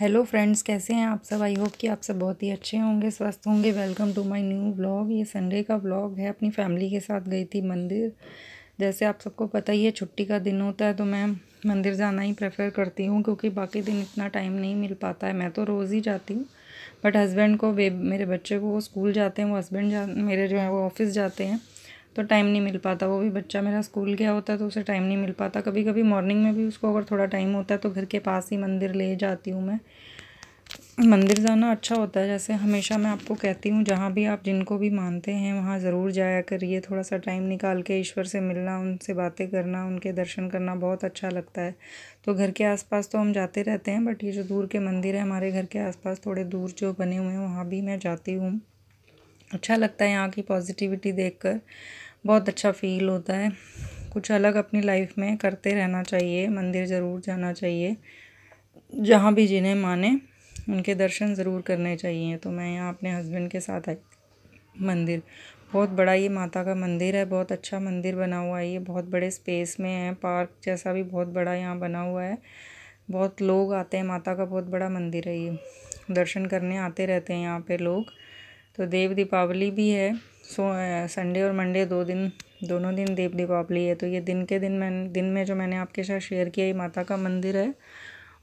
hello friends कैसे हैं आप सब आई होप कि आप सब बहुत ही अच्छे होंगे स्वस्थ होंगे welcome to my new blog ये संडे का ब्लॉग है अपनी फैमिली के साथ गई थी मंदिर जैसे आप सबको पता ही है छुट्टी का दिन होता है तो मैं मंदिर जाना ही प्रेफर करती हूँ क्योंकि बाकी दिन इतना टाइम नहीं मिल पाता है मैं तो रोज़ ही जाती हूँ बट हस्बैंड को मेरे बच्चे को वो स्कूल जाते हैं वो हस्बैंड जा मेरे जो है वो ऑफिस जाते हैं तो टाइम नहीं मिल पाता वो भी बच्चा मेरा स्कूल गया होता है तो उसे टाइम नहीं मिल पाता कभी कभी मॉर्निंग में भी उसको अगर थोड़ा टाइम होता है तो घर के पास ही मंदिर ले जाती हूँ मैं मंदिर जाना अच्छा होता है जैसे हमेशा मैं आपको कहती हूँ जहाँ भी आप जिनको भी मानते हैं वहाँ ज़रूर जाया करिए थोड़ा सा टाइम निकाल के ईश्वर से मिलना उनसे बातें करना उनके दर्शन करना बहुत अच्छा लगता है तो घर के आसपास तो हम जाते रहते हैं बट ये जो दूर के मंदिर है हमारे घर के आसपास थोड़े दूर जो बने हुए हैं वहाँ भी मैं जाती हूँ अच्छा लगता है यहाँ की पॉजिटिविटी देखकर बहुत अच्छा फील होता है कुछ अलग अपनी लाइफ में करते रहना चाहिए मंदिर ज़रूर जाना चाहिए जहाँ भी जिन्हें माने उनके दर्शन ज़रूर करने चाहिए तो मैं यहाँ अपने हस्बैंड के साथ आई मंदिर बहुत बड़ा ये माता का मंदिर है बहुत अच्छा मंदिर बना हुआ है ये बहुत बड़े स्पेस में है पार्क जैसा भी बहुत बड़ा यहाँ बना हुआ है बहुत लोग आते हैं माता का बहुत बड़ा मंदिर है ये दर्शन करने आते रहते हैं यहाँ पे लोग तो देव दीपावली भी है सो संडे और मंडे दो दिन दोनों दिन देव दीपावली है तो ये दिन के दिन मैं दिन में जो मैंने आपके साथ शेयर किया ये माता का मंदिर है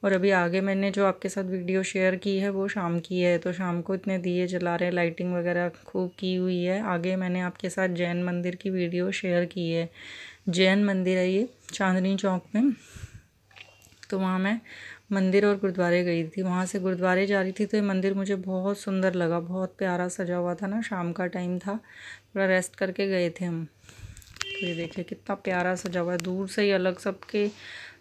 और अभी आगे मैंने जो आपके साथ वीडियो शेयर की है वो शाम की है तो शाम को इतने दिए जला रहे लाइटिंग वगैरह खूब की हुई है आगे मैंने आपके साथ जैन मंदिर की वीडियो शेयर की है जैन मंदिर है ये चांदनी चौक में तो वहाँ मैं मंदिर और गुरुद्वारे गई थी वहाँ से गुरुद्वारे जा रही थी तो ये मंदिर मुझे बहुत सुंदर लगा बहुत प्यारा सजा हुआ था ना शाम का टाइम था थोड़ा रेस्ट करके गए थे हम तो ये देखिए कितना प्यारा सजा हुआ है दूर से ही अलग सबके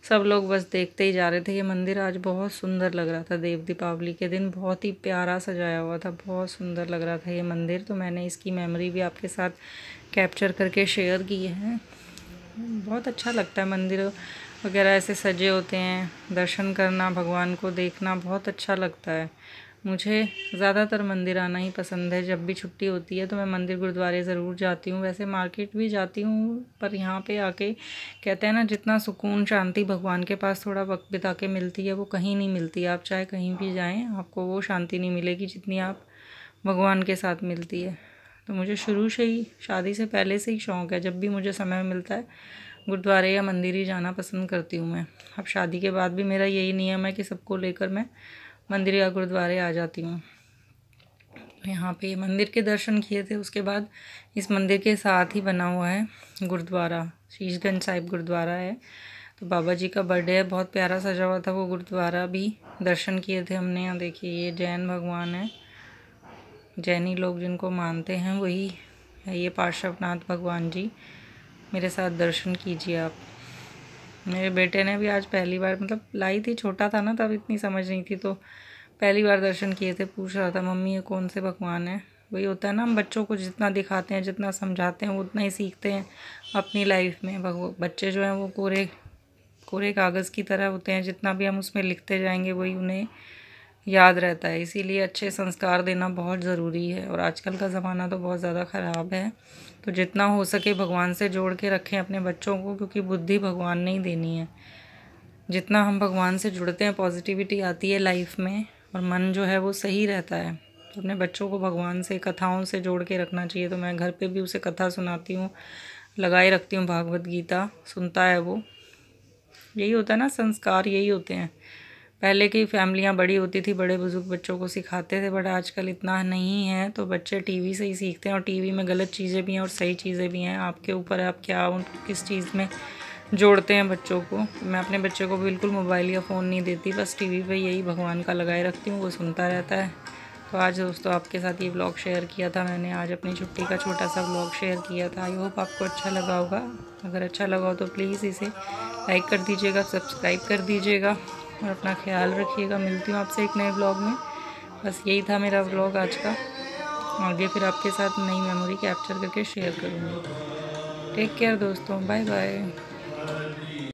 सब लोग बस देखते ही जा रहे थे ये मंदिर आज बहुत सुंदर लग रहा था देव दीपावली के दिन बहुत ही प्यारा सजाया हुआ था बहुत सुंदर लग रहा था ये मंदिर तो मैंने इसकी मेमोरी भी आपके साथ कैप्चर करके शेयर की है बहुत अच्छा लगता है मंदिर वगैरह ऐसे सजे होते हैं दर्शन करना भगवान को देखना बहुत अच्छा लगता है मुझे ज़्यादातर मंदिर आना ही पसंद है जब भी छुट्टी होती है तो मैं मंदिर गुरुद्वारे ज़रूर जाती हूँ वैसे मार्केट भी जाती हूँ पर यहाँ पे आके कहते हैं ना जितना सुकून शांति भगवान के पास थोड़ा वक्त बिता के मिलती है वो कहीं नहीं मिलती आप चाहे कहीं भी जाएं आपको वो शांति नहीं मिलेगी जितनी आप भगवान के साथ मिलती है तो मुझे शुरू से ही शादी से पहले से ही शौक़ है जब भी मुझे समय मिलता है गुरुद्वारे या मंदिर ही जाना पसंद करती हूँ मैं अब शादी के बाद भी मेरा यही नियम है कि सबको लेकर मैं मंदिर या गुरुद्वारे आ जाती हूँ तो यहाँ पे मंदिर के दर्शन किए थे उसके बाद इस मंदिर के साथ ही बना हुआ है गुरुद्वारा शीशगंज साहिब गुरुद्वारा है तो बाबा जी का बर्थडे है बहुत प्यारा सजा हुआ था वो गुरुद्वारा भी दर्शन किए थे हमने यहाँ देखिए ये जैन भगवान है जैनी लोग जिनको मानते हैं वही है ये पार्श्वनाथ भगवान जी मेरे साथ दर्शन कीजिए आप मेरे बेटे ने भी आज पहली बार मतलब लाई थी छोटा था ना तब इतनी समझ नहीं थी तो पहली बार दर्शन किए थे पूछ रहा था मम्मी ये कौन से भगवान है वही होता है ना हम बच्चों को जितना दिखाते हैं जितना समझाते हैं वो उतना ही सीखते हैं अपनी लाइफ में बच्चे जो हैं वो कोरे कोरे कागज़ की तरह होते हैं जितना भी हम उसमें लिखते जाएंगे वही उन्हें याद रहता है इसीलिए अच्छे संस्कार देना बहुत ज़रूरी है और आजकल का ज़माना तो बहुत ज़्यादा ख़राब है तो जितना हो सके भगवान से जोड़ के रखें अपने बच्चों को क्योंकि बुद्धि भगवान ने ही देनी है जितना हम भगवान से जुड़ते हैं पॉजिटिविटी आती है लाइफ में और मन जो है वो सही रहता है तो अपने बच्चों को भगवान से कथाओं से जोड़ के रखना चाहिए तो मैं घर पर भी उसे कथा सुनाती हूँ लगाए रखती हूँ भागवत गीता सुनता है वो यही होता है ना संस्कार यही होते हैं पहले की फैमिलियाँ बड़ी होती थी बड़े बुज़ुर्ग बच्चों को सिखाते थे बट आजकल इतना नहीं है तो बच्चे टीवी से ही सीखते हैं और टीवी में गलत चीज़ें भी हैं और सही चीज़ें भी हैं आपके ऊपर आप क्या उन किस चीज़ में जोड़ते हैं बच्चों को मैं अपने बच्चे को बिल्कुल मोबाइल या फ़ोन नहीं देती बस टी वी यही भगवान का लगाए रखती हूँ वो सुनता रहता है तो आज दोस्तों आपके साथ ये ब्लॉग शेयर किया था मैंने आज अपनी छुट्टी का छोटा सा ब्लॉग शेयर किया था आई होप आपको अच्छा लगा होगा अगर अच्छा लगा हो तो प्लीज़ इसे लाइक कर दीजिएगा सब्सक्राइब कर दीजिएगा और अपना ख्याल रखिएगा मिलती हूँ आपसे एक नए ब्लॉग में बस यही था मेरा ब्लॉग आज का आगे फिर आपके साथ नई मेमोरी कैप्चर करके शेयर करूँगी टेक केयर दोस्तों बाय बाय